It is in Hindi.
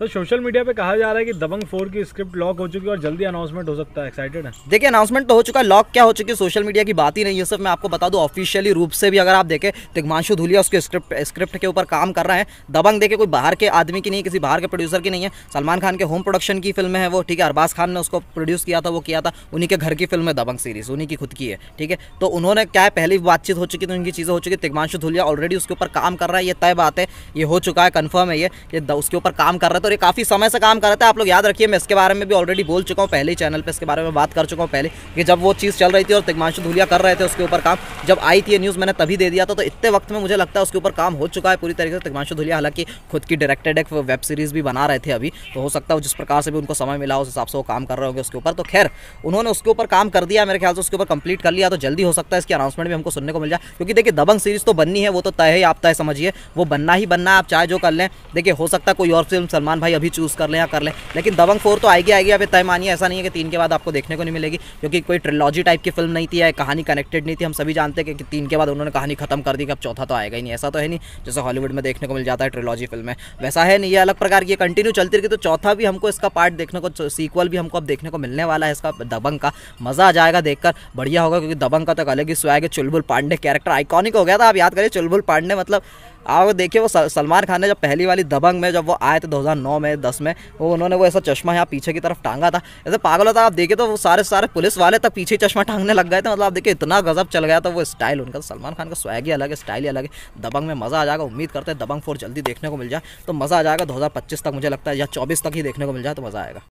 तो सोशल मीडिया पे कहा जा रहा है कि दबंग फोर की स्क्रिप्ट लॉक हो चुकी है और जल्दी अनाउंसमेंट हो सकता है एक्साइटेड है देखिए अनाउंसमेंट तो हो चुका है लॉक क्या हो चुकी है सोशल मीडिया की बात ही नहीं है सिर्फ मैं आपको बता दूं ऑफिशियली रूप से भी अगर आप देखें तिग्मांशु धुलिया उसके स्क्रिप्ट स्क्रिप्ट के ऊपर काम कर रहे हैं दबंग देखे कोई बाहर के आदमी की नहीं किसी बाहर के प्रोड्यूसर की नहीं है सलमान खान के होम प्रोडक्शन की फिल्म है वो ठीक है अरबाज खान ने उसको प्रोड्यूस किया था वो किया था उन्हीं के घर की फिल्म है दबंग सीरीज उन्हीं की खुद की है ठीक है तो उन्होंने क्या है पहली बातचीत हो चुकी थी उनकी तो चीज़ें हो चुकी तिग्मांशु धुलिया ऑलरेडी उसके ऊपर काम कर रहा है ये तय बात है ये हो चुका है कन्फर्म है ये उसके ऊपर काम कर रहा है तो और ये काफ़ी समय से काम कर रहा था आप लोग याद रखिए मैं इसके बारे में भी ऑलरेडी बोल चुका हूँ पहले ही चैनल पर इसके बारे में बात कर चुका हूँ पहले कि जब वो चीज़ चल रही थी और तिग्मांशु धुलिया कर रहे थे उसके ऊपर काम जब आई थी ये न्यूज़ मैंने तभी दे दिया था तो इतने वक्त में मुझे लगता है उसके ऊपर काम हो चुका है पूरी तरीके से तिग्मांशु धुलिया हालांकि खुद की डायरेक्टेड एक वेब सीरीज़ भी बना रहे थे अभी तो हो सकता है जिस प्रकार से भी उनको समय मिला उस हिसाब से वो काम कर रहे होंगे उसके ऊपर तो खैर उन्होंने उसके ऊपर काम कर दिया मेरे ख्याल से उसके ऊपर कंप्लीट कर लिया तो जल्दी हो सकता है इसकी अनाउंसमेंट भी हमको सुनने को मिल जाए क्योंकि देखिए दबंग सीरीज़ तो बननी है वो तो तय है आप तय समझिए वो बनना ही बनना है आप चाहे जो कर लें देखिए हो सकता है कोई और फिल्म सलमान भाई अभी चूज़ कर लें या कर लें लेकिन दबंग फोर तो आएगी आएगी अभी तय मानिए ऐसा नहीं है कि तीन के बाद आपको देखने को नहीं मिलेगी क्योंकि कोई ट्रिलॉजी टाइप की फिल्म नहीं थी या कहानी कनेक्टेड नहीं थी हम सभी जानते हैं कि तीन के बाद उन्होंने कहानी खत्म कर दी कि अब चौथा तो आएगा ही नहीं ऐसा तो है नहीं जैसे हॉलीवुड में देखने को मिल जाता है ट्रिलॉजी फिल्म में वैसा है नहीं ये अलग प्रकार की कंटिन्यू चलती रही तो चौथा भी हमको इसका पार्ट देखने को सीक्वल भी हमको अब देखने को मिलने वाला है इसका दबंग का मज़ा आ जाएगा देखकर बढ़िया होगा क्योंकि दबंग का तो अलग ही सुहाएगा चुलबुल पांडे कैरेक्टर आइकॉनिक हो गया था आप याद करिए चुलबुल पांडे मतलब आप देखिए वो सलमान खान ने जब पहली वाली दबंग में जब वो आए थे 2009 में 10 में वो उन्होंने वो ऐसा चश्मा यहाँ पीछे की तरफ टांगा था ऐसे पागल होता आप देखिए तो वो सारे सारे पुलिस वाले तक पीछे चश्मा टांगने लग गए थे मतलब आप देखिए इतना गजब चल गया था वो स्टाइल उनका तो सलमान खान का स्वैगी अलग है स्टाइल ही अलग है दबंग में मज़ा आ जाएगा उम्मीद करते हैं दबंग फोर जल्दी देखने को मिल जाए तो मज़ा आ जाएगा दो तक मुझे लगता है या चौबीस तक ही देखने को मिल जाए तो मज़ा आएगा